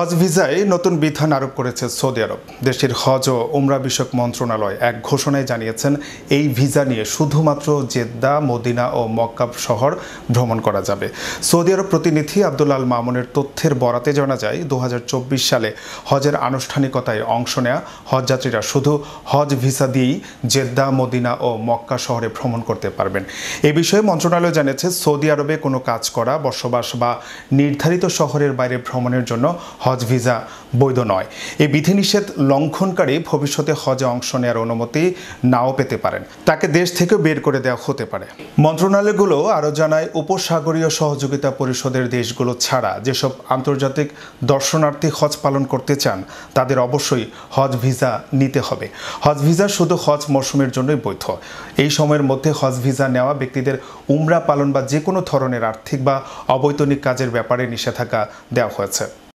হজ ভিসায় নতুন বিধান আরোপ করেছে সৌদি আরব দেশের হজ ও উমরা বিষয়ক মন্ত্রণালয় এক ঘোষণায় জানিয়েছেন এই ভিসা নিয়ে শুধুমাত্র জেদ্দা মদিনা ও মক্কাব শহর ভ্রমণ করা যাবে সৌদি আরব প্রতিনিধি আল মামুনের তথ্যের বরাতে জানা যায় দু সালে হজের আনুষ্ঠানিকতায় অংশ নেয়া হজযাত্রীরা শুধু হজ ভিসা দিয়েই জেদ্দা মদিনা ও মক্কা শহরে ভ্রমণ করতে পারবেন এ বিষয়ে মন্ত্রণালয় জানিয়েছে সৌদি আরবে কোনো কাজ করা বসবাস বা নির্ধারিত শহরের বাইরে ভ্রমণের জন্য হজ ভিসা বৈধ নয় এই বিধিনিষেধ লঙ্ঘনকারী ভবিষ্যতে হজে অংশ নেওয়ার অনুমতি নাও পেতে পারেন তাকে দেশ থেকে বের করে দেওয়া হতে পারে মন্ত্রণালয়গুলো আরও জানায় উপসাগরীয় সহযোগিতা পরিষদের দেশগুলো ছাড়া যেসব আন্তর্জাতিক দর্শনার্থী হজ পালন করতে চান তাদের অবশ্যই হজ ভিসা নিতে হবে হজ ভিসা শুধু হজ মৌসুমের জন্যই বৈধ এই সময়ের মধ্যে হজ ভিসা নেওয়া ব্যক্তিদের উমরা পালন বা যে কোনো ধরনের আর্থিক বা অবৈতনিক কাজের ব্যাপারে নিষেধাজ্ঞা দেওয়া হয়েছে